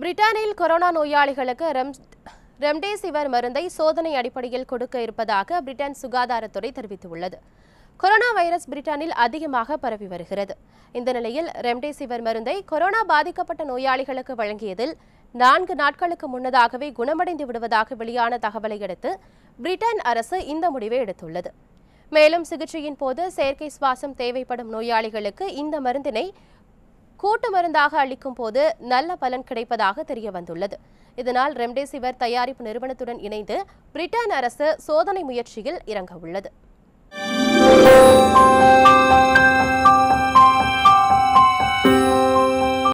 பிரிட்டனில் கொரோனா நோயாளிகளுக்கு ரெம் மருந்தை சோதனை அடிப்படையில் கொடுக்க இருப்பதாக பிரிட்டன் சுகாதாரத்துறை தெரிவித்துள்ளது கொரோனா வைரஸ் பிரிட்டனில் அதிகமாக பரவி வருகிறது இந்த நிலையில் ரெம்டெசிவர் மருந்தை கொரோனா பாதிக்கப்பட்ட நோயாளிகளுக்கு வழங்கியதில் நான்கு நாட்களுக்கு முன்னதாகவே குணமடைந்து விடுவதாக வெளியான தகவலை அடுத்து பிரிட்டன் அரசு இந்த முடிவை எடுத்துள்ளது மேலும் சிகிச்சையின் போது செயற்கை சுவாசம் தேவைப்படும் நோயாளிகளுக்கு இந்த மருந்தினை கூட்டு மருந்தாக அளிக்கும் போது நல்ல பலன் கிடைப்பதாக தெரிய வந்துள்ளது இதனால் ரெம்டெசிவிர் தயாரிப்பு நிறுவனத்துடன் இணைந்து பிரிட்டன் அரசு சோதனை முயற்சியில் இறங்க உள்ளது